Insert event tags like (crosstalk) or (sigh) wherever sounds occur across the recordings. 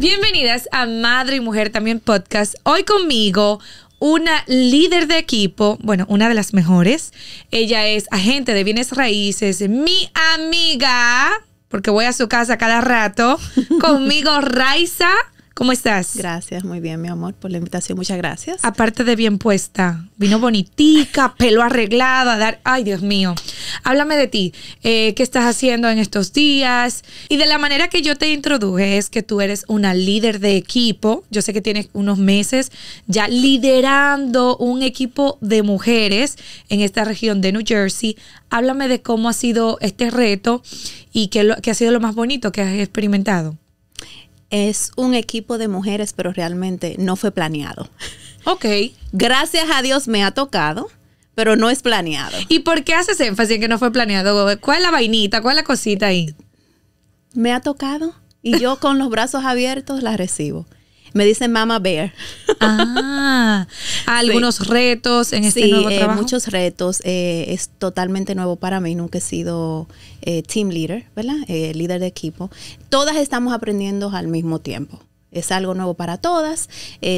Bienvenidas a Madre y Mujer también podcast. Hoy conmigo una líder de equipo, bueno, una de las mejores. Ella es agente de bienes raíces, mi amiga, porque voy a su casa cada rato, (laughs) conmigo Raiza ¿Cómo estás? Gracias, muy bien, mi amor, por la invitación. Muchas gracias. Aparte de bien puesta, vino bonitica, (laughs) pelo arreglado, dar. Ay, Dios mío. Háblame de ti. Eh, ¿Qué estás haciendo en estos días? Y de la manera que yo te introduje es que tú eres una líder de equipo. Yo sé que tienes unos meses ya liderando un equipo de mujeres en esta región de New Jersey. Háblame de cómo ha sido este reto y qué, qué ha sido lo más bonito que has experimentado es un equipo de mujeres, pero realmente no fue planeado. Ok. Gracias a Dios me ha tocado, pero no es planeado. ¿Y por qué haces énfasis en que no fue planeado? ¿Cuál es la vainita? ¿Cuál es la cosita ahí? Me ha tocado y yo con los brazos abiertos la recibo. Me dicen Mama Bear. Ah, (laughs) algunos retos en este sí, nuevo eh, trabajo. muchos retos. Eh, es totalmente nuevo para mí. Nunca he sido eh, team leader, ¿verdad? líder de equipo. Todas estamos aprendiendo al mismo tiempo. Es algo nuevo para todas.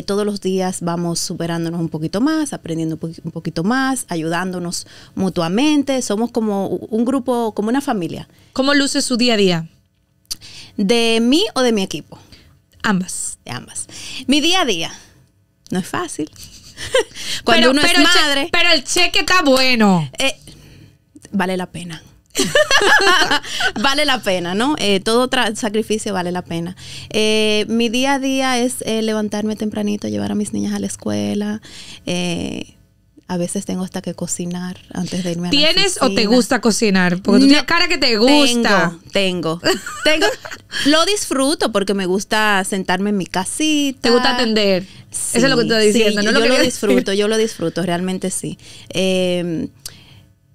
todos los días vamos superándonos un poquito más, aprendiendo un, un, poquito más, ayudándonos mutuamente. Somos como un grupo, como una familia. ¿Cómo luce su día a día? ¿De mí o de mi equipo? Ambas. De ambas. Mi día a día. No es fácil. (laughs) Cuando pero, uno es madre. pero el cheque está bueno. Eh, vale la pena. (laughs) vale la pena, ¿no? Eh, todo sacrificio vale la pena. Eh, mi día a día es levantarme tempranito, llevar a mis niñas a la escuela, eh, a veces tengo hasta que cocinar antes de irme a ¿Tienes o te gusta cocinar? Porque tú tienes cara que te gusta. Tengo, tengo. lo disfruto porque me gusta sentarme en mi casita. ¿Te gusta atender? Eso es lo que te diciendo. no lo, yo lo disfruto, yo lo disfruto, realmente sí. Eh,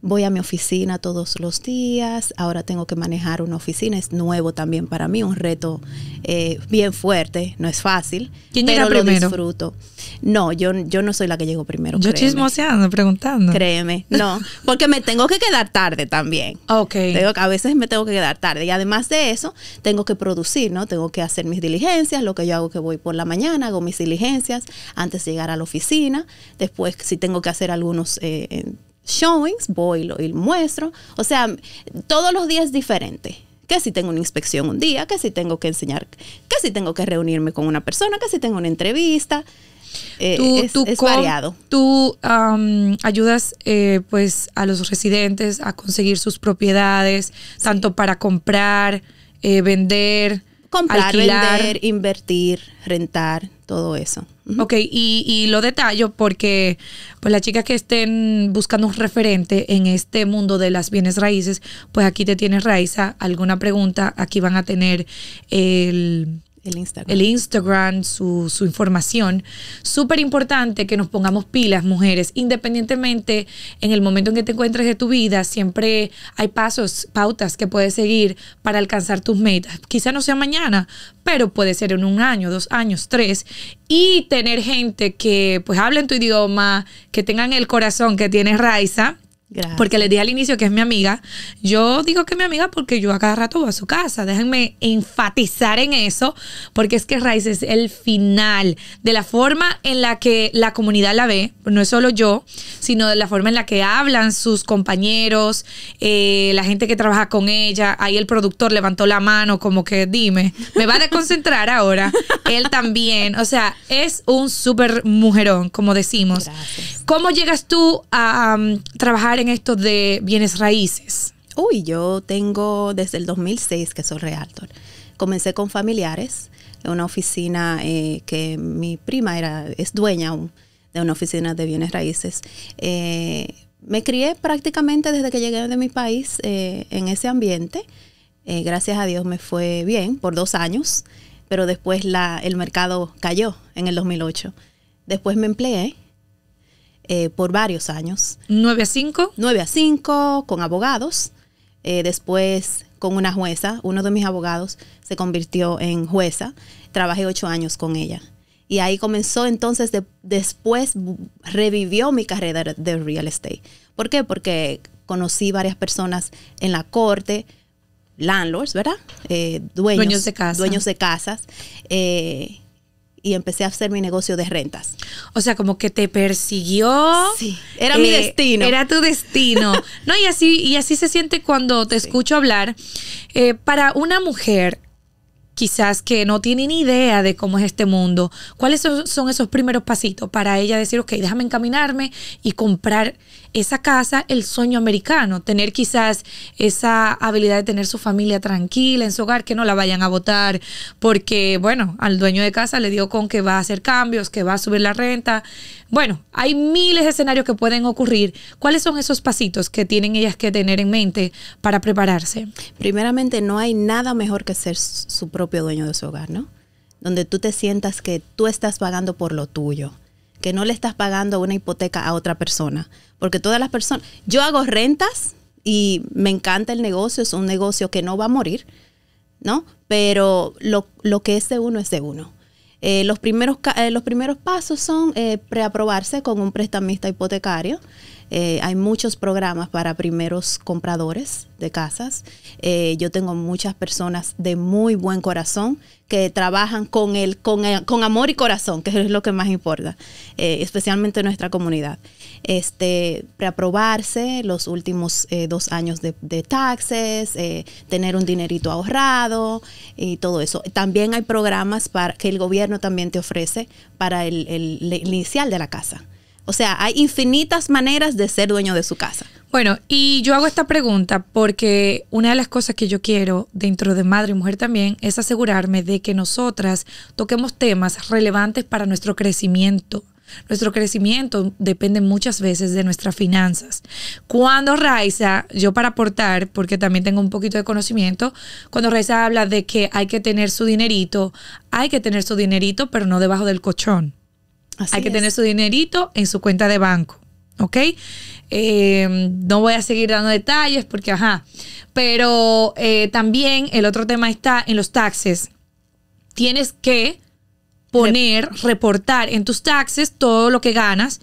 voy a mi oficina todos los días, ahora tengo que manejar una oficina, es nuevo también para mí, un reto eh, bien fuerte, no es fácil, ¿Quién pero lo disfruto. No, yo, yo no soy la que llego primero. Yo créeme. chismoseando, preguntando. Créeme, no, (laughs) porque me tengo que quedar tarde también. Ok. a veces me tengo que quedar tarde y además de eso, tengo que producir, ¿no? Tengo que hacer mis diligencias, lo que yo hago que voy por la mañana, hago mis diligencias antes de llegar a la oficina, después si tengo que hacer algunos... Eh, showings, voy y lo, muestro. O sea, todos los días es diferente. Que si tengo una inspección un día, que si tengo que enseñar, que si tengo que reunirme con una persona, que si tengo una entrevista. Eh, es, variado. Tú ayudas eh, pues a los residentes a conseguir sus propiedades, tanto para comprar, eh, vender, comprar, vender, invertir, rentar todo eso. Ok, y, y, lo detallo porque pues las chicas que estén buscando un referente en este mundo de las bienes raíces, pues aquí te tienes Raiza, alguna pregunta, aquí van a tener el el Instagram. su, información. Súper importante que nos pongamos pilas, mujeres. Independientemente en el momento en que te encuentres de tu vida, siempre hay pasos, pautas que puedes seguir para alcanzar tus metas. Quizá no sea mañana, pero puede ser en un año, dos años, tres. Y tener gente que pues hable en tu idioma, que tengan el corazón que tiene Raiza porque les dije al inicio que es mi amiga. Yo digo que es mi amiga porque yo a cada rato voy a su casa. Déjenme enfatizar en eso, porque es que Rice es el final de la forma en la que la comunidad la ve. No es solo yo, sino de la forma en la que hablan sus compañeros, eh, la gente que trabaja con ella. Ahí el productor levantó la mano, como que dime, me va a desconcentrar ahora. (laughs) Él también. O sea, es un súper mujerón, como decimos. ¿Cómo llegas tú a um, trabajar? en esto de bienes raíces? Uy, yo tengo desde el 2006 que soy realtor. Comencé con familiares, una oficina eh, que mi prima era, es dueña de una oficina de bienes raíces. Eh, me crié prácticamente desde que llegué de mi país eh, en ese ambiente. gracias a Dios me fue bien por dos años, pero después la, el mercado cayó en el 2008. Después me empleé eh, por varios años. ¿9 a 5? 9 a cinco con abogados. Eh, después con una jueza, uno de mis abogados se convirtió en jueza. Trabajé ocho años con ella. Y ahí comenzó entonces, de, después revivió mi carrera de, real estate. ¿Por qué? Porque conocí varias personas en la corte, landlords, ¿verdad? Eh, dueños, de casas Dueños de casas y empecé a hacer mi negocio de rentas. O sea, como que te persiguió. Sí, era mi eh, destino. Era tu destino. (laughs) no, y así, y así se siente cuando te escucho hablar. Eh, para una mujer, quizás que no tiene ni idea de cómo es este mundo, ¿cuáles son, son esos primeros pasitos para ella decir, ok, déjame encaminarme y comprar esa casa el sueño americano, tener quizás esa habilidad de tener su familia tranquila en su hogar, que no la vayan a votar, porque bueno, al dueño de casa le dio con que va a hacer cambios, que va a subir la renta. Bueno, hay miles de escenarios que pueden ocurrir. ¿Cuáles son esos pasitos que tienen ellas que tener en mente para prepararse? Primeramente, no hay nada mejor que ser su propio dueño de su hogar, ¿no? Donde tú te sientas que tú estás pagando por lo tuyo que no le estás pagando una hipoteca a otra persona. Porque todas las personas, yo hago rentas y me encanta el negocio, es un negocio que no va a morir, ¿no? Pero lo, lo que es de uno es de uno. Eh, los, primeros, eh, los primeros pasos son eh, preaprobarse con un prestamista hipotecario. hay muchos programas para primeros compradores de casas. yo tengo muchas personas de muy buen corazón que trabajan con, el, con, amor y corazón, que es lo que más importa, eh, especialmente en nuestra comunidad. Este, preaprobarse los últimos eh, dos años de, taxes, eh, tener un dinerito ahorrado y todo eso. También hay programas para, que el gobierno también te ofrece para el, el inicial de la casa. O sea, hay infinitas maneras de ser dueño de su casa. Bueno, y yo hago esta pregunta porque una de las cosas que yo quiero dentro de Madre y Mujer también es asegurarme de que nosotras toquemos temas relevantes para nuestro crecimiento. Nuestro crecimiento depende muchas veces de nuestras finanzas. Cuando Raiza, yo para aportar, porque también tengo un poquito de conocimiento, cuando Raiza habla de que hay que tener su dinerito, hay que tener su dinerito, pero no debajo del colchón. hay que tener su dinerito en su cuenta de banco. ¿ok? Eh, no voy a seguir dando detalles porque, ajá, pero eh, también el otro tema está en los taxes. Tienes que poner, reportar en tus taxes todo lo que ganas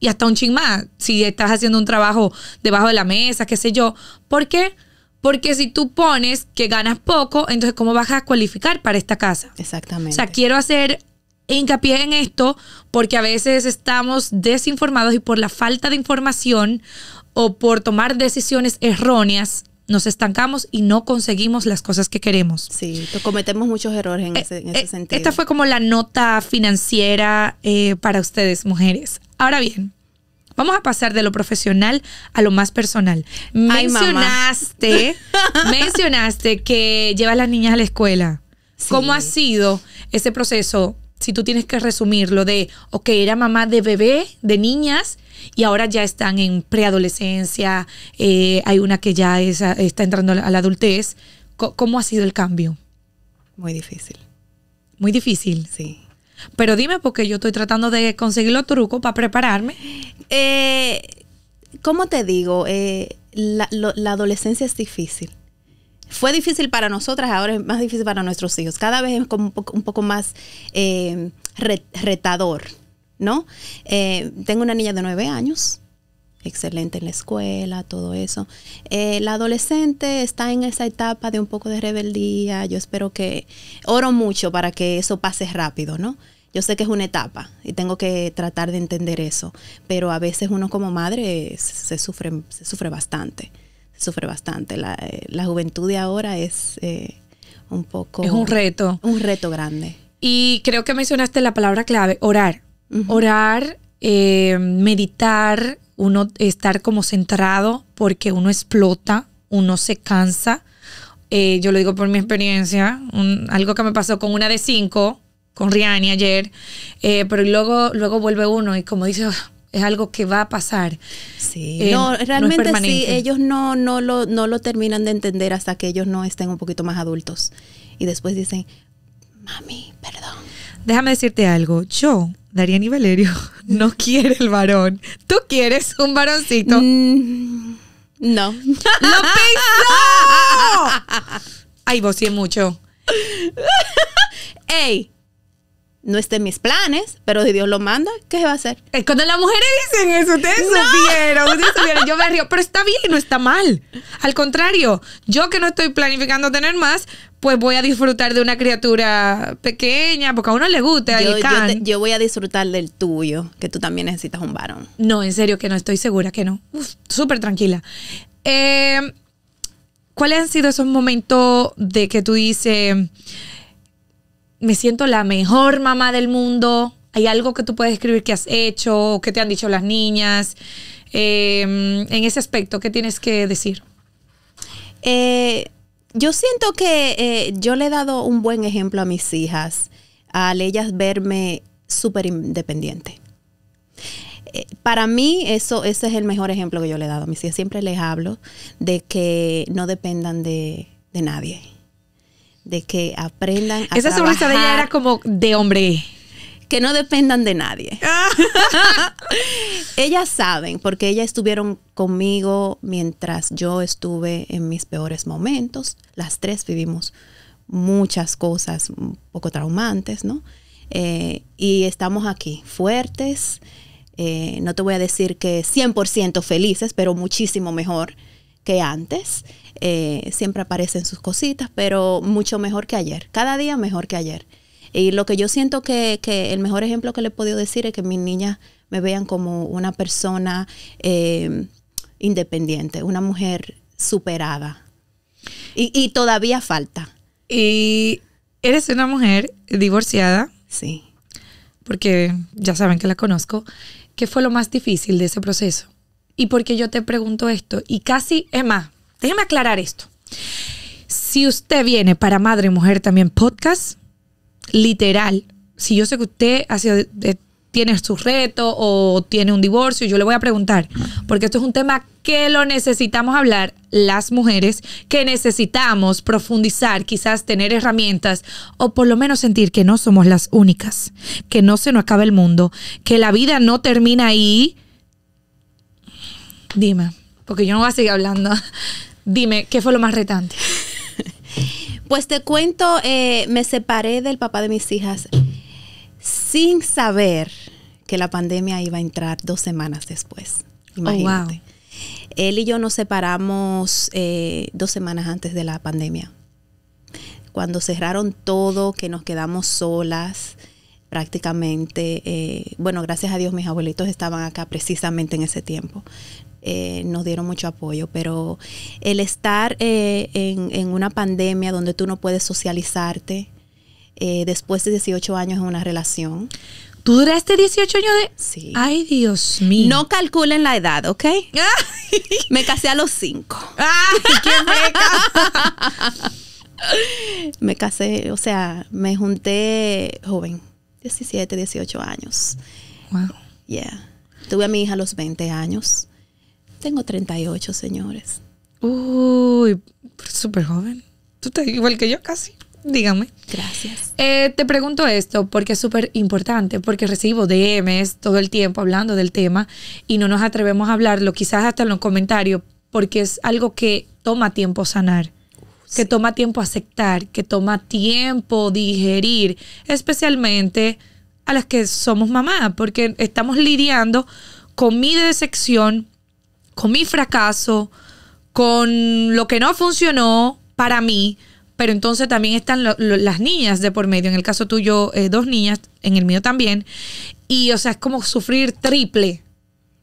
y hasta un ching más, si estás haciendo un trabajo debajo de la mesa, qué sé yo. ¿Por qué? Porque si tú pones que ganas poco, entonces ¿cómo vas a cualificar para esta casa? Exactamente. O sea, quiero hacer hincapié en esto porque a veces estamos desinformados y por la falta de información o por tomar decisiones erróneas nos estancamos y no conseguimos las cosas que queremos. Sí, cometemos muchos errores en, eh, eh, ese, sentido. Esta fue como la nota financiera eh, para ustedes, mujeres. Ahora bien, Vamos a pasar de lo profesional a lo más personal. Mencionaste, (laughs) mencionaste que llevas a las niñas a la escuela. ¿Cómo ha sido ese proceso si tú tienes que resumirlo de, ok, era mamá de bebé, de niñas, y ahora ya están en preadolescencia, eh, hay una que ya está entrando a la adultez, ¿Cómo, ha sido el cambio? Muy difícil. Muy difícil. Sí. Pero dime, porque yo estoy tratando de conseguir los trucos para prepararme. Eh, ¿Cómo te digo? Eh, la, la adolescencia es difícil fue difícil para nosotras, ahora es más difícil para nuestros hijos. Cada vez es un, poco, más eh, retador, ¿no? Eh, tengo una niña de nueve años, excelente en la escuela, todo eso. Eh, la adolescente está en esa etapa de un poco de rebeldía. Yo espero que, oro mucho para que eso pase rápido, ¿no? Yo sé que es una etapa y tengo que tratar de entender eso, pero a veces uno como madre se sufre, se sufre bastante sufre bastante. Eh, la, juventud de ahora es eh, un poco... Es un reto. Un reto grande. Y creo que mencionaste la palabra clave, orar. Orar, eh, meditar, uno estar como centrado porque uno explota, uno se cansa. yo lo digo por mi experiencia, algo que me pasó con una de cinco, con Riani ayer, pero luego, luego vuelve uno y como dice, es algo que va a pasar. Sí, eh, no, realmente sí, ellos no, no, lo, no lo terminan de entender hasta que ellos no estén un poquito más adultos. Y después dicen, mami, perdón. Déjame decirte algo, yo, Darian y Valerio, (laughs) no quiero el varón. ¿Tú quieres un varoncito? Mm, no. (laughs) ¡Lo pensó! (laughs) Ay, vos mucho. ¡Ey! no esté en mis planes, pero si Dios lo manda, ¿qué se va a hacer? Es cuando las mujeres dicen eso, ustedes supieron, ustedes yo me río, pero está bien, no está mal. Al contrario, yo que no estoy planificando tener más, pues voy a disfrutar de una criatura pequeña, porque a uno le gusta. Yo, voy a disfrutar del tuyo, que tú también necesitas un varón. No, en serio que no, estoy segura que no. Súper tranquila. Eh, ¿Cuáles han sido esos momentos de que tú dices me siento la mejor mamá del mundo. Hay algo que tú puedes escribir que has hecho, que te han dicho las niñas. Em, en ese aspecto, ¿qué tienes que decir? Eh, yo siento que eh, yo le he dado un buen ejemplo a mis hijas, al ellas verme súper independiente. Eh, para mí, eso, ese es el mejor ejemplo que yo le he dado a mis hijas. Siempre les hablo de que no dependan de nadie de que aprendan a Esa sonrisa de ella era como de hombre. Que no dependan de nadie. Ah. (laughs) Ellas saben, porque ellas estuvieron conmigo mientras yo estuve en mis peores momentos. Las tres vivimos muchas cosas un poco traumantes, ¿no? Eh, y estamos aquí, fuertes. Eh, no te voy a decir que 100% felices, pero muchísimo mejor que antes. Eh, siempre aparecen sus cositas, pero mucho mejor que ayer. Cada día mejor que ayer. Y lo que yo siento que, que el mejor ejemplo que le he podido decir es que mis niñas me vean como una persona eh, independiente, una mujer superada. Y, y todavía falta. Y eres una mujer divorciada. Sí. Porque ya saben que la conozco. ¿Qué fue lo más difícil de ese proceso? y porque yo te pregunto esto. Y casi, es más, déjeme aclarar esto. Si usted viene para Madre y Mujer también podcast, literal, si yo sé que usted tiene su reto o tiene un divorcio, yo le voy a preguntar, porque esto es un tema que lo necesitamos hablar las mujeres, que necesitamos profundizar, quizás tener herramientas o por lo menos sentir que no somos las únicas, que no se nos acaba el mundo, que la vida no termina ahí Dime, porque yo no voy a seguir hablando. (laughs) Dime, ¿qué fue lo más retante? (laughs) Pues te cuento, eh, me separé del papá de mis hijas sin saber que la pandemia iba a entrar dos semanas después. Oh, imagínate. Él y yo nos separamos eh, dos semanas antes de la pandemia. Cuando cerraron todo, que nos quedamos solas prácticamente, eh, bueno, gracias a Dios mis abuelitos estaban acá precisamente en ese tiempo. Eh, nos dieron mucho apoyo, pero el estar eh, en, una pandemia donde tú no puedes socializarte eh, después de 18 años en una relación. ¿Tú duraste 18 años de...? Sí. Ay, Dios mío. No calculen la edad, ¿ok? Me casé a los 5. qué (laughs) Me casé, o sea, me junté joven, 17, 18 años. Wow. Yeah. Tuve a mi hija a los 20 años. Tengo 38, señores. Uy, súper joven. Tú estás igual que yo casi. Dígame. Gracias. Eh, te pregunto esto porque es súper importante, porque recibo DMs todo el tiempo hablando del tema y no nos atrevemos a hablarlo, quizás hasta en los comentarios, porque es algo que toma tiempo sanar, que toma tiempo aceptar, que toma tiempo digerir, especialmente a las que somos mamás, porque estamos lidiando con mi decepción con mi fracaso, con lo que no funcionó para mí, pero entonces también están las niñas de por medio. En el caso tuyo, eh, dos niñas, en el mío también. Y, o sea, es como sufrir triple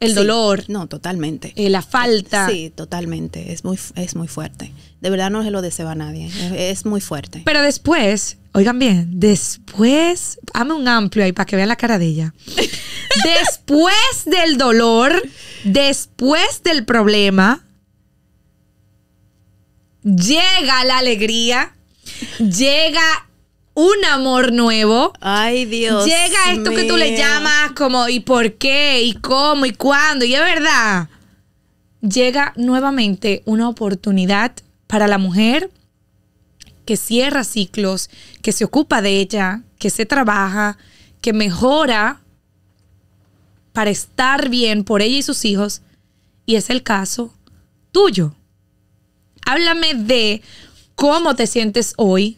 el dolor. No, totalmente. Eh, la falta. Sí, totalmente. Es muy, es muy fuerte. De verdad no se lo deseo a nadie. Es, muy fuerte. Pero después, oigan bien, después, hame un amplio ahí para que vean la cara de ella. (laughs) después del dolor, después del problema, llega la alegría, llega un amor nuevo. Ay, Dios. Llega esto que tú le llamas como y por qué, y cómo, y cuándo, y es verdad. Llega nuevamente una oportunidad para la mujer que cierra ciclos, que se ocupa de ella, que se trabaja, que mejora para estar bien por ella y sus hijos, y es el caso tuyo. Háblame de cómo te sientes hoy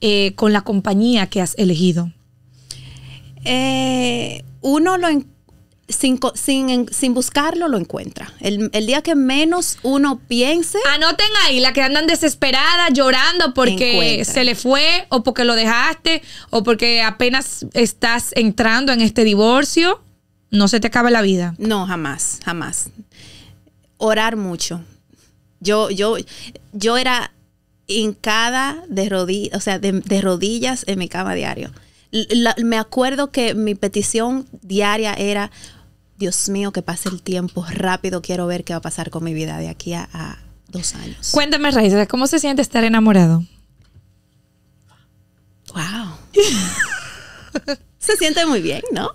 eh, con la compañía que has elegido. Eh, uno lo sin, sin, sin, buscarlo lo encuentra. El, día que menos uno piense. Anoten ahí, la que andan desesperada, llorando porque se le fue o porque lo dejaste o porque apenas estás entrando en este divorcio. No se te acaba la vida. No, jamás, jamás. Orar mucho. Yo, yo, yo era hincada de rodillas, o sea, de, rodillas en mi cama diario. me acuerdo que mi petición diaria era, Dios mío, que pase el tiempo rápido, quiero ver qué va a pasar con mi vida de aquí a, dos años. Cuéntame, Raiza, ¿cómo se siente estar enamorado? Wow. (laughs) se siente muy bien, ¿no?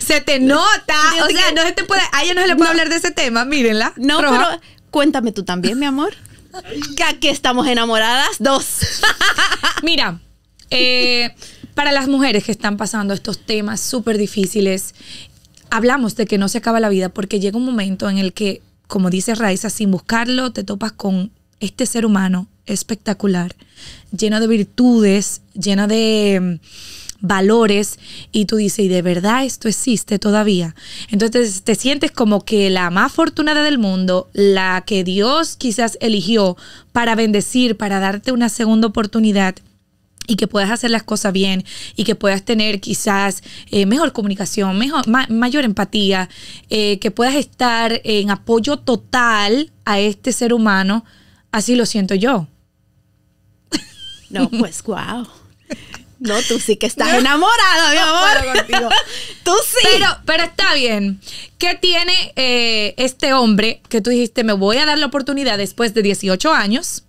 Se te nota. o sea, no se te puede. A ella no se le puede hablar de ese tema, mírenla. No, pero cuéntame tú también, mi amor. Que estamos enamoradas dos. (laughs) Mira, eh, para las mujeres que están pasando estos temas súper difíciles, hablamos de que no se acaba la vida porque llega un momento en el que, como dice Raiza, sin buscarlo, te topas con este ser humano espectacular, lleno de virtudes, lleno de valores y tú dices, ¿y de verdad esto existe todavía? Entonces te sientes como que la más afortunada del mundo, la que Dios quizás eligió para bendecir, para darte una segunda oportunidad y que puedas hacer las cosas bien y que puedas tener quizás eh, mejor comunicación, mejor, mayor empatía, eh, que puedas estar en apoyo total a este ser humano, así lo siento yo. No, pues wow. No, tú sí que estás (laughs) enamorada, mi amor. (laughs) tú sí. Pero, está bien. ¿Qué tiene eh, este hombre que tú dijiste, me voy a dar la oportunidad después de 18 años?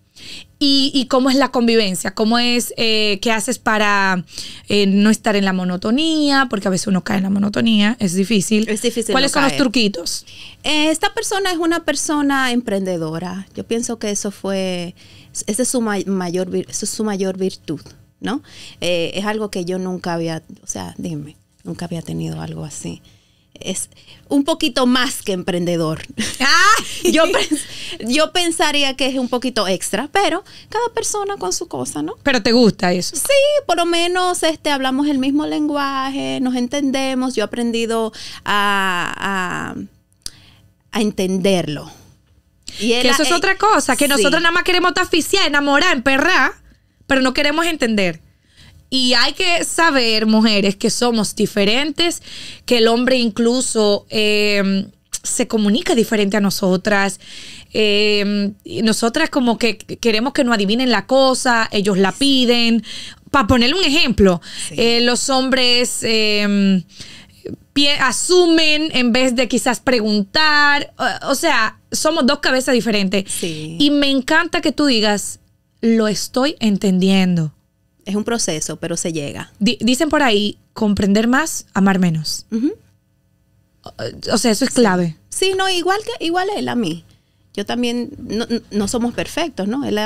Y, cómo es la convivencia, cómo es eh, qué haces para eh, no estar en la monotonía, porque a veces uno cae en la monotonía, es difícil. Es difícil. ¿Cuáles son los truquitos? Eh, esta persona es una persona emprendedora. Yo pienso que eso fue, su mayor, esa es su mayor virtud. ¿no? Eh, es algo que yo nunca había, o sea, dime, nunca había tenido algo así. Es un poquito más que emprendedor. (laughs) Ah. (laughs) yo, yo pensaría que es un poquito extra, pero cada persona con su cosa, ¿no? Pero te gusta eso. Sí, por lo menos este, hablamos el mismo lenguaje, nos entendemos, yo he aprendido a, a, entenderlo. que eso es eh, otra cosa, que nosotros nada más queremos oficiar, enamorar, emperrar pero no queremos entender. Y hay que saber, mujeres, que somos diferentes, que el hombre incluso em, se comunica diferente a nosotras. Em, nosotras como que queremos que no adivinen la cosa, ellos la piden. Para ponerle un ejemplo, eh, los hombres em, asumen en vez de quizás preguntar. O, sea, somos dos cabezas diferentes. Y me encanta que tú digas, lo estoy entendiendo. Es un proceso, pero se llega. dicen por ahí, comprender más, amar menos. o, sea, eso es clave. Sí, no, igual que igual él a mí. Yo también, no, somos perfectos, ¿no? Él,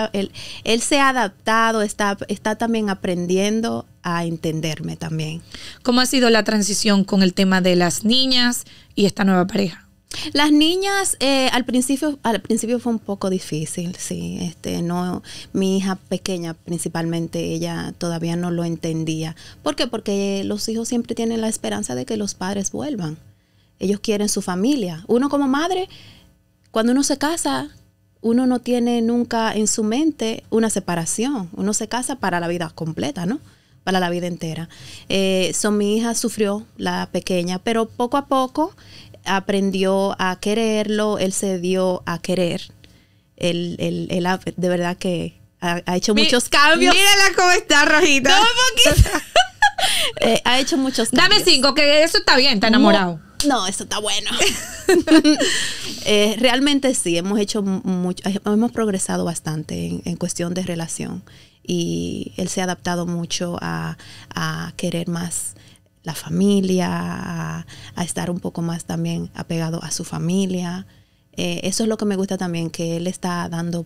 él, se ha adaptado, está, está también aprendiendo a entenderme también. ¿Cómo ha sido la transición con el tema de las niñas y esta nueva pareja? Las niñas eh, al principio al principio fue un poco difícil, sí, este no mi hija pequeña principalmente ella todavía no lo entendía. ¿Por qué? Porque los hijos siempre tienen la esperanza de que los padres vuelvan. Ellos quieren su familia. Uno como madre cuando uno se casa uno no tiene nunca en su mente una separación. Uno se casa para la vida completa, ¿no? para la vida entera. Eh, mi hija sufrió, la pequeña, pero poco a poco aprendió a quererlo, él se dio a querer. Él, de verdad que ha, hecho muchos cambios. Mírala cómo está, Rojita. No, poquito. (laughs) Eh, ha hecho muchos cambios. Dame cinco, que eso está bien, está enamorado. No, eso está bueno. (laughs) Eh, realmente sí, hemos hecho mucho, eh, hemos progresado bastante en, cuestión de relación y él se ha adaptado mucho a querer más la familia, a, estar un poco más también apegado a su familia. Eh, eso es lo que me gusta también, que él está dando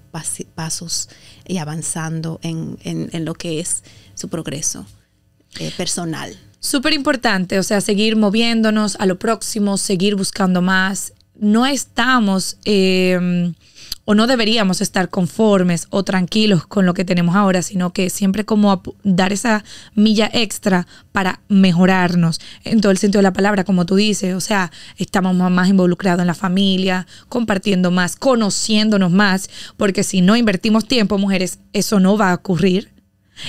pasos y avanzando en, lo que es su progreso eh, personal. Súper importante, o sea, seguir moviéndonos a lo próximo, seguir buscando más. No estamos... Em, o no deberíamos estar conformes o tranquilos con lo que tenemos ahora, sino que siempre como dar esa milla extra para mejorarnos en todo el sentido de la palabra, como tú dices, o sea, estamos más involucrados en la familia, compartiendo más, conociéndonos más, porque si no invertimos tiempo, mujeres, eso no va a ocurrir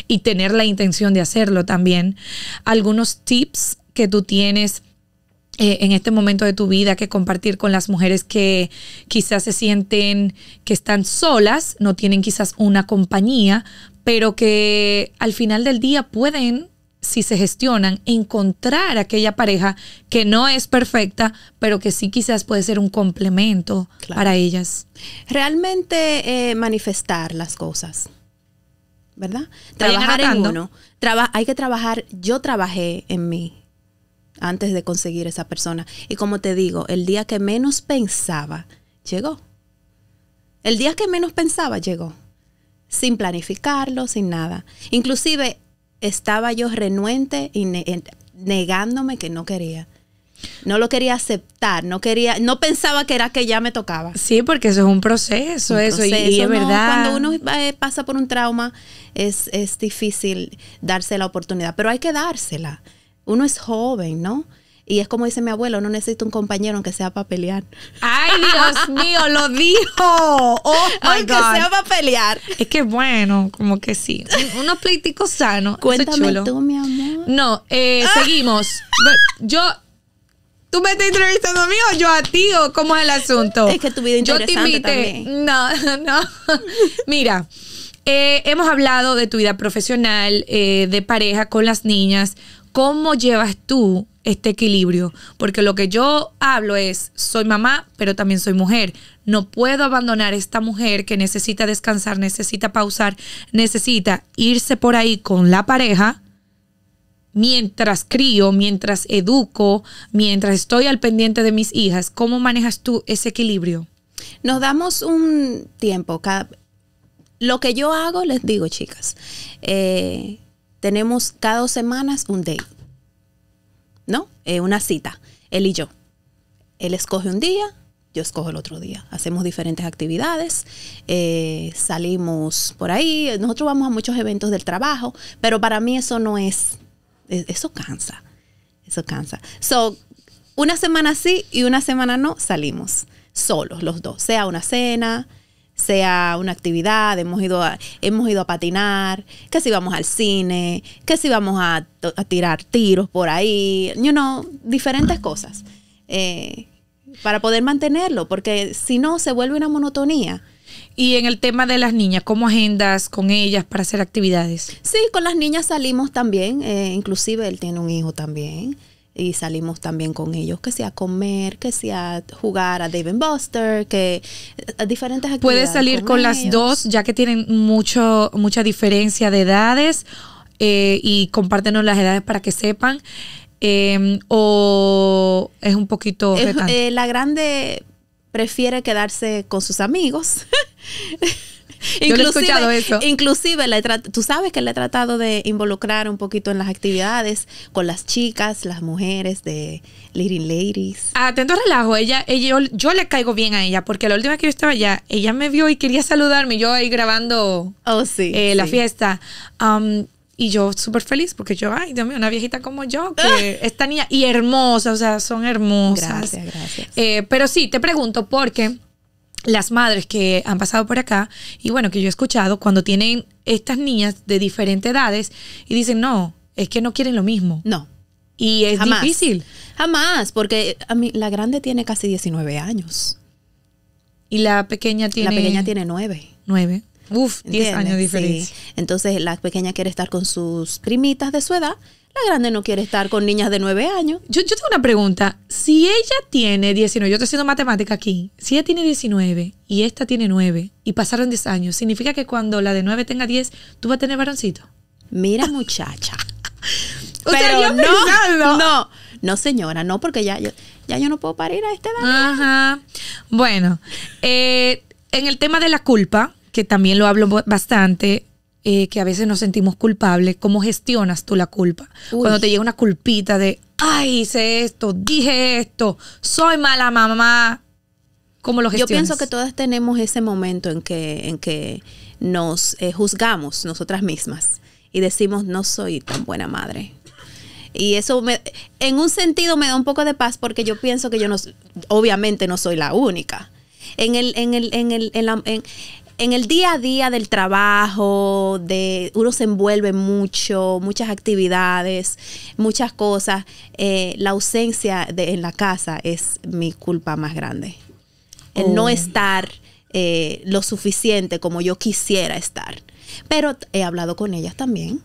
y tener la intención de hacerlo también. Algunos tips que tú tienes eh, en este momento de tu vida que compartir con las mujeres que quizás se sienten que están solas, no tienen quizás una compañía, pero que al final del día pueden, si se gestionan, encontrar aquella pareja que no es perfecta, pero que sí quizás puede ser un complemento para ellas. Realmente eh, manifestar las cosas. ¿Verdad? Trabajar en uno. hay que trabajar, yo trabajé en mí, antes de conseguir esa persona. Y como te digo, el día que menos pensaba, llegó. El día que menos pensaba, llegó. Sin planificarlo, sin nada. Inclusive estaba yo renuente y negándome que no quería. No lo quería aceptar, no quería, no pensaba que era que ya me tocaba. Sí, porque eso es un proceso, eso y, es verdad. Cuando uno eh, pasa por un trauma es, es difícil darse la oportunidad, pero hay que dársela. Uno es joven, ¿no? Y es como dice mi abuelo, no necesito un compañero aunque sea para pelear. Ay, Dios (laughs) mío, lo dijo. Oh, aunque sea para pelear. Es que bueno, como que sí. Unos pleiticos sanos. Cuéntame tú, mi No, eh, ah. seguimos. Yo, ¿tú me estás entrevistando a mí o yo a ti o cómo es el asunto? Es que tu vida interesante Yo te También. No, (laughs) no. Mira. Eh, hemos hablado de tu vida profesional, eh, de pareja con las niñas. ¿Cómo llevas tú este equilibrio? Porque lo que yo hablo es, soy mamá, pero también soy mujer. No puedo abandonar a esta mujer que necesita descansar, necesita pausar, necesita irse por ahí con la pareja mientras crío, mientras educo, mientras estoy al pendiente de mis hijas. ¿Cómo manejas tú ese equilibrio? Nos damos un tiempo. lo que yo hago, les digo, chicas, eh, tenemos cada dos semanas un date, ¿no? Eh, una cita, él y yo. Él escoge un día, yo escojo el otro día. Hacemos diferentes actividades, eh, salimos por ahí, nosotros vamos a muchos eventos del trabajo, pero para mí eso no es, e, eso cansa, eso cansa. So, una semana sí y una semana no salimos, solos los dos, sea una cena, sea una actividad, hemos ido a, hemos ido a patinar, que si vamos al cine, que si vamos a, tirar tiros por ahí, you know, diferentes cosas. Eh, para poder mantenerlo, porque si no se vuelve una monotonía. Y en el tema de las niñas, ¿cómo agendas con ellas para hacer actividades? Sí, con las niñas salimos también, eh, inclusive él tiene un hijo también y salimos también con ellos, que sea comer, que sea jugar a Dave Buster, que eh, diferentes actividades. Puedes salir con, las dos, ya que tienen mucho, mucha diferencia de edades, eh, y compártenos las edades para que sepan. Em, o es un poquito. Eh, la grande prefiere quedarse con sus amigos. (laughs) Yo he escuchado eso. Inclusive, la tú sabes que le he tratado de involucrar un poquito en las actividades con las chicas, las mujeres de Lady Ladies. Ah, atento relajo, ella, ella yo, le caigo bien a ella porque la última que yo estaba allá, ella me vio y quería saludarme, yo ahí grabando oh, eh, la fiesta. Um, y yo súper feliz porque yo, ay, Dios mío, una viejita como yo, que ah. esta niña, y hermosa, o sea, son hermosas. Gracias, gracias. Eh, pero sí, te pregunto, porque las madres que han pasado por acá y bueno, que yo he escuchado cuando tienen estas niñas de diferentes edades y dicen, no, es que no quieren lo mismo. No. Y es difícil. Jamás, porque a mí, la grande tiene casi 19 años. Y la pequeña tiene... La pequeña tiene 9. 9. Uf, 10 años diferentes. Entonces la pequeña quiere estar con sus primitas de su edad la grande no quiere estar con niñas de nueve años. Yo, yo tengo una pregunta. Si ella tiene 19, yo estoy haciendo matemática aquí, si ella tiene 19 y esta tiene 9 y pasaron 10 años, ¿significa que cuando la de 9 tenga 10, tú vas a tener varoncito? Mira muchacha. (laughs) Pero no, no, no, señora, no, porque ya, yo, ya yo no puedo parir a esta edad. Ajá. Bueno, eh, en el tema de la culpa, que también lo hablo bastante, eh, que a veces nos sentimos culpables, ¿cómo gestionas tú la culpa? Cuando te llega una culpita de, ay, hice esto, dije esto, soy mala mamá, ¿cómo lo gestionas? Yo pienso que todas tenemos ese momento en que, en que nos eh, juzgamos nosotras mismas y decimos, no soy tan buena madre. Y eso me, en un sentido me da un poco de paz porque yo pienso que yo no, obviamente no soy la única. En el, en el, en el, en el día a día del trabajo, de uno se envuelve mucho, muchas actividades, muchas cosas. Eh, la ausencia de, en la casa es mi culpa más grande. El no oh. estar eh, lo suficiente como yo quisiera estar. Pero he hablado con ellas también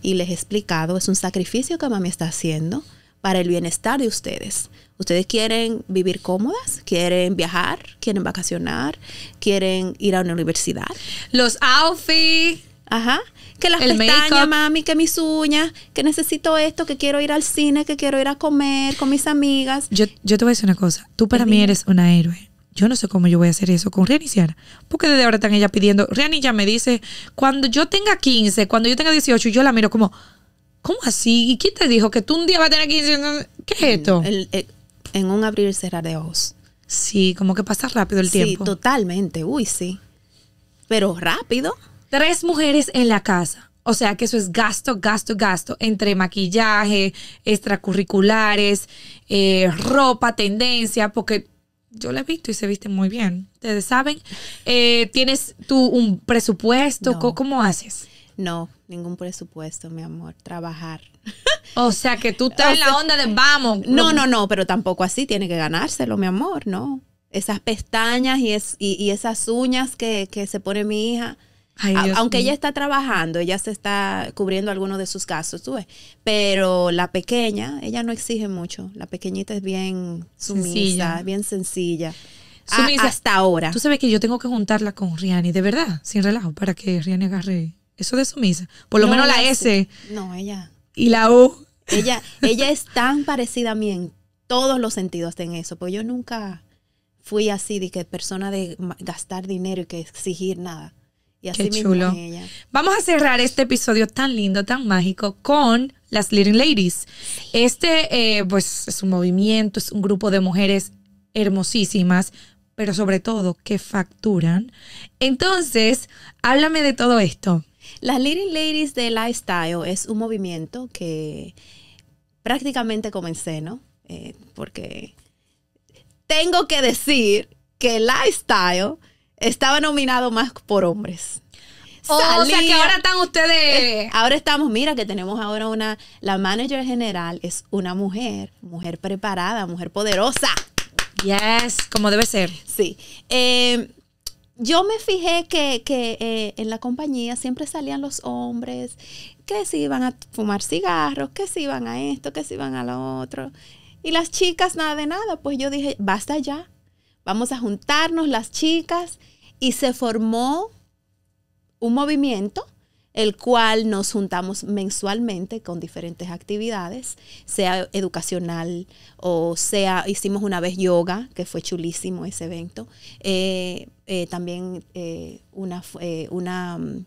y les he explicado, es un sacrificio que me está haciendo para el bienestar de ustedes. Ustedes quieren vivir cómodas, quieren viajar, quieren vacacionar, quieren ir a una universidad. Los outfits. Ajá. Que las pestañas, mami, que mis uñas, que necesito esto, que quiero ir al cine, que quiero ir a comer con mis amigas. Yo, yo te voy a decir una cosa. Tú para mí eres una héroe. Yo no sé cómo yo voy a hacer eso con Ciara. Porque desde ahora están ella pidiendo. y ya me dice, cuando yo tenga 15, cuando yo tenga 18, yo la miro como, ¿cómo así? ¿Y quién te dijo que tú un día vas a tener 15? ¿Qué es esto? el, en un abril será de ojos. Sí, como que pasa rápido el tiempo. Sí, totalmente, uy, sí. Pero rápido. Tres mujeres en la casa. O sea que eso es gasto, gasto, gasto entre maquillaje, extracurriculares, eh, ropa, tendencia, porque yo la he visto y se viste muy bien. Ustedes saben. Eh, ¿Tienes tú un presupuesto? ¿Cómo haces? No, ningún presupuesto, mi amor, trabajar. (laughs) O sea, que tú estás en la onda de vamos. No, no, no, pero tampoco así, tiene que ganárselo, mi amor, no. Esas pestañas y, es, y, y esas uñas que, se pone mi hija. aunque ella está trabajando, ella se está cubriendo algunos de sus casos, tú ves. Pero la pequeña, ella no exige mucho. La pequeñita es bien sumisa, bien sencilla. Sumisa. hasta ahora. Tú sabes que yo tengo que juntarla con Riani, de verdad, sin relajo, para que Riani agarre eso de sumisa. Por lo menos la S. No, ella. Y la U. Ella, (laughs) ella es tan parecida a mí en todos los sentidos en eso, pues yo nunca fui así de que persona de gastar dinero y que exigir nada. Y así Qué chulo. Vamos a cerrar este episodio tan lindo, tan mágico con las Leading Ladies. Este, eh, pues, es un movimiento, es un grupo de mujeres hermosísimas, pero sobre todo que facturan. Entonces, háblame de todo esto. Las Leading Ladies de Lifestyle es un movimiento que prácticamente comencé, ¿no? Eh, porque tengo que decir que Lifestyle estaba nominado más por hombres. Oh, o sea que ahora están ustedes. (laughs) ahora estamos, mira que tenemos ahora una, la manager general es una mujer, mujer preparada, mujer poderosa. Yes, como debe ser. Sí. Eh, yo me fijé que, eh, en la compañía siempre salían los hombres, que se iban a fumar cigarros, que se iban a esto, que se iban a lo otro. Y las chicas, nada de nada. Pues yo dije, basta ya, vamos a juntarnos las chicas. Y se formó un movimiento el cual nos juntamos mensualmente con diferentes actividades, sea educacional o sea, hicimos una vez yoga, que fue chulísimo ese evento, eh, eh, también eh, una... una mm,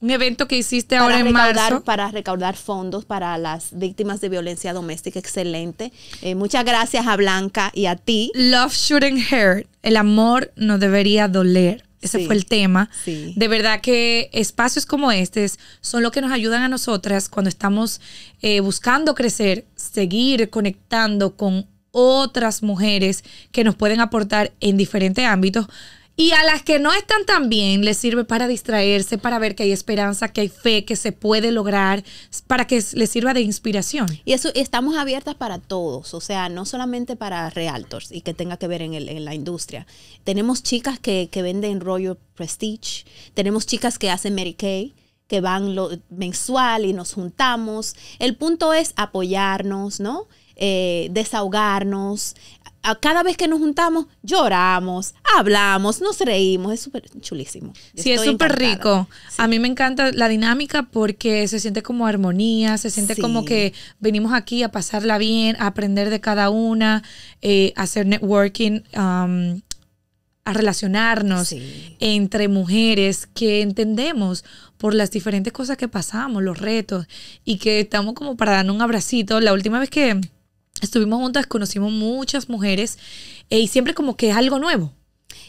un evento que hiciste ahora en recaudar, marzo. Para recaudar fondos para las víctimas de violencia doméstica. Excelente. muchas gracias a Blanca y a ti. Love shouldn't hurt. El amor no debería doler ese fue el tema. De verdad que espacios como este son lo que nos ayudan a nosotras cuando estamos eh, buscando crecer, seguir conectando con otras mujeres que nos pueden aportar en diferentes ámbitos y a las que no están tan bien les sirve para distraerse, para ver que hay esperanza, que hay fe, que se puede lograr, para que les sirva de inspiración. Y eso estamos abiertas para todos, o sea, no solamente para realtors y que tenga que ver en, la industria. Tenemos chicas que, venden rollo Prestige, tenemos chicas que hacen Mary Kay que van lo, mensual y nos juntamos. El punto es apoyarnos, ¿no? Eh, desahogarnos, cada vez que nos juntamos, lloramos, hablamos, nos reímos. Es súper chulísimo. sí, es súper rico. A mí me encanta la dinámica porque se siente como armonía, se siente como que venimos aquí a pasarla bien, a aprender de cada una, eh, a hacer networking. Um, a relacionarnos entre mujeres que entendemos por las diferentes cosas que pasamos, los retos, y que estamos como para dar un abracito. La última vez que, Estuvimos juntas, conocimos muchas mujeres eh, y siempre como que es algo nuevo.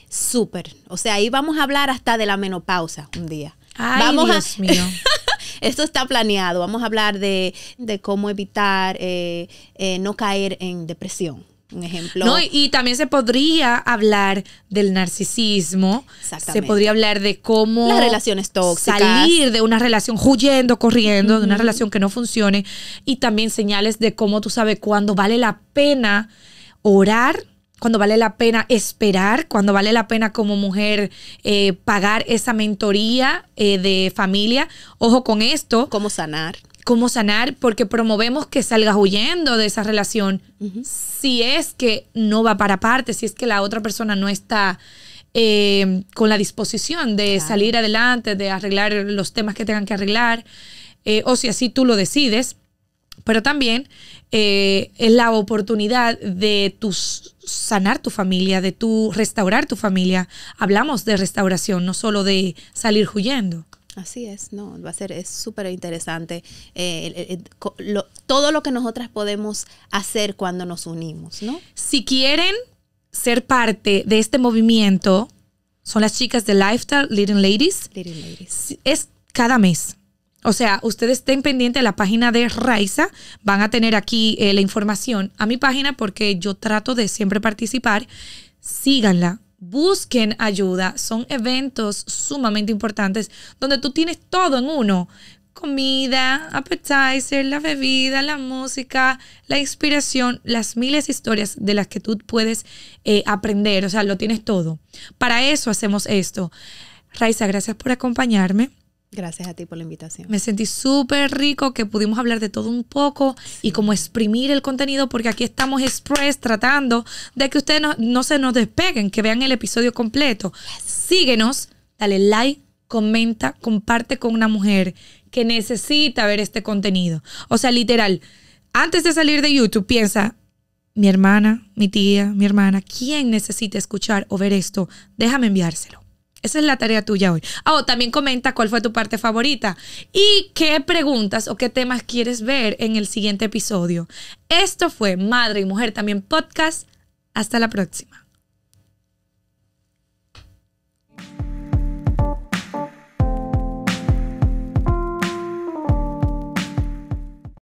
Súper. O sea, ahí vamos a hablar hasta de la menopausa un día. Ay, vamos Dios a... mío. (laughs) Esto está planeado. Vamos a hablar de, de cómo evitar eh, eh, no caer en depresión. Un ejemplo. No, y también se podría hablar del narcisismo. Se podría hablar de cómo. Las relaciones tóxicas. Salir de una relación huyendo, corriendo, de una relación que no funcione. Y también señales de cómo tú sabes cuándo vale la pena orar, cuando vale la pena esperar, cuando vale la pena como mujer eh, pagar esa mentoría eh, de familia. Ojo con esto. Cómo sanar cómo sanar, porque promovemos que salgas huyendo de esa relación si es que no va para parte, si es que la otra persona no está eh, con la disposición de salir adelante, de arreglar los temas que tengan que arreglar, eh, o si así tú lo decides. Pero también eh, es la oportunidad de tu sanar tu familia, de tu restaurar tu familia. Hablamos de restauración, no solo de salir huyendo. Así es, no, va a ser, es súper interesante eh, todo lo que nosotras podemos hacer cuando nos unimos, ¿no? Si quieren ser parte de este movimiento, son las chicas de Lifestyle Leading Ladies. Leading Ladies. Es cada mes. O sea, ustedes estén pendientes de la página de Raiza, van a tener aquí eh, la información a mi página porque yo trato de siempre participar. Síganla, busquen ayuda. Son eventos sumamente importantes donde tú tienes todo en uno. Comida, appetizer, la bebida, la música, la inspiración, las miles de historias de las que tú puedes eh, aprender. O sea, lo tienes todo. Para eso hacemos esto. Raiza, gracias por acompañarme. Gracias a ti por la invitación. Me sentí súper rico que pudimos hablar de todo un poco y como exprimir el contenido porque aquí estamos express tratando de que ustedes no, se nos despeguen, que vean el episodio completo. Síguenos, dale like, comenta, comparte con una mujer que necesita ver este contenido. O sea, literal, antes de salir de YouTube piensa, mi hermana, mi tía, mi hermana, ¿quién necesita escuchar o ver esto? Déjame enviárselo. Esa es la tarea tuya hoy. Ah, oh, también comenta cuál fue tu parte favorita y qué preguntas o qué temas quieres ver en el siguiente episodio. Esto fue Madre y Mujer también podcast. Hasta la próxima.